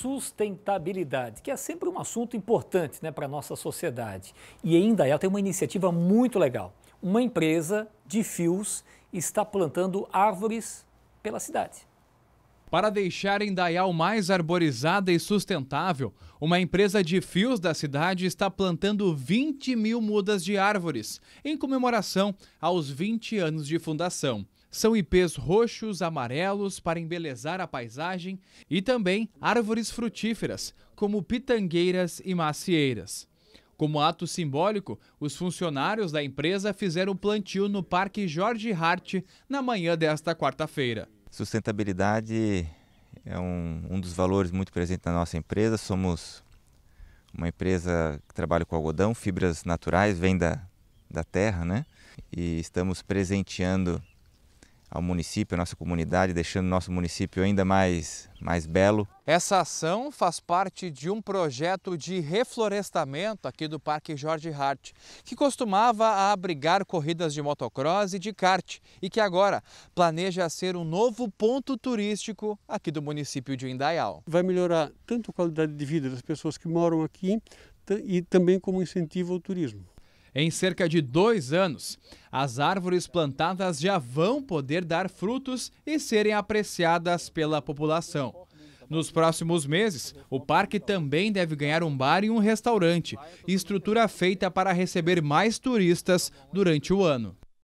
sustentabilidade, que é sempre um assunto importante né, para a nossa sociedade. E ainda ela tem uma iniciativa muito legal. Uma empresa de fios está plantando árvores pela cidade. Para deixar Indaial mais arborizada e sustentável, uma empresa de fios da cidade está plantando 20 mil mudas de árvores em comemoração aos 20 anos de fundação. São ipês roxos, amarelos para embelezar a paisagem e também árvores frutíferas, como pitangueiras e macieiras. Como ato simbólico, os funcionários da empresa fizeram plantio no Parque Jorge Hart na manhã desta quarta-feira. Sustentabilidade é um, um dos valores muito presentes na nossa empresa. Somos uma empresa que trabalha com algodão, fibras naturais, vem da, da terra, né? E estamos presenteando ao município, à nossa comunidade, deixando o nosso município ainda mais, mais belo. Essa ação faz parte de um projeto de reflorestamento aqui do Parque Jorge Hart, que costumava abrigar corridas de motocross e de kart e que agora planeja ser um novo ponto turístico aqui do município de Indaial. Vai melhorar tanto a qualidade de vida das pessoas que moram aqui e também como incentivo ao turismo. Em cerca de dois anos, as árvores plantadas já vão poder dar frutos e serem apreciadas pela população. Nos próximos meses, o parque também deve ganhar um bar e um restaurante, estrutura feita para receber mais turistas durante o ano.